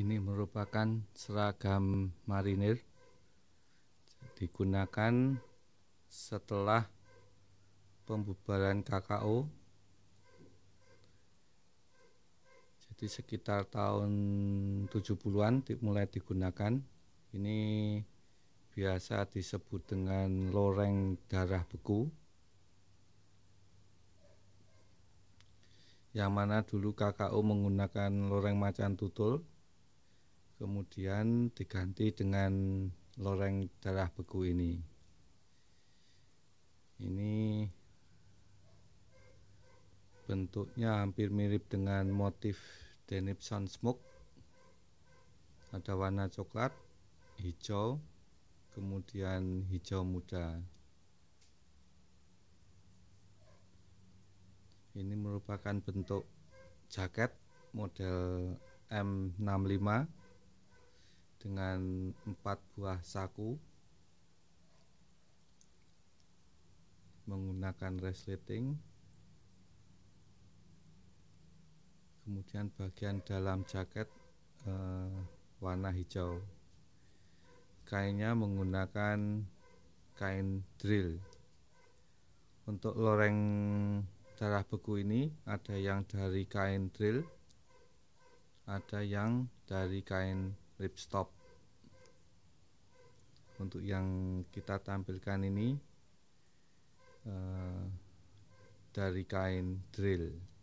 Ini merupakan seragam marinir digunakan setelah pembubaran KKO jadi sekitar tahun 70-an mulai digunakan ini biasa disebut dengan loreng darah beku yang mana dulu KKO menggunakan loreng macan tutul kemudian diganti dengan loreng darah beku ini ini bentuknya hampir mirip dengan motif denim sun smoke ada warna coklat hijau kemudian hijau muda ini merupakan bentuk jaket model M65 dengan empat buah saku menggunakan resleting kemudian bagian dalam jaket eh, warna hijau kainnya menggunakan kain drill untuk loreng darah beku ini ada yang dari kain drill ada yang dari kain ripstop untuk yang kita tampilkan ini uh, dari kain drill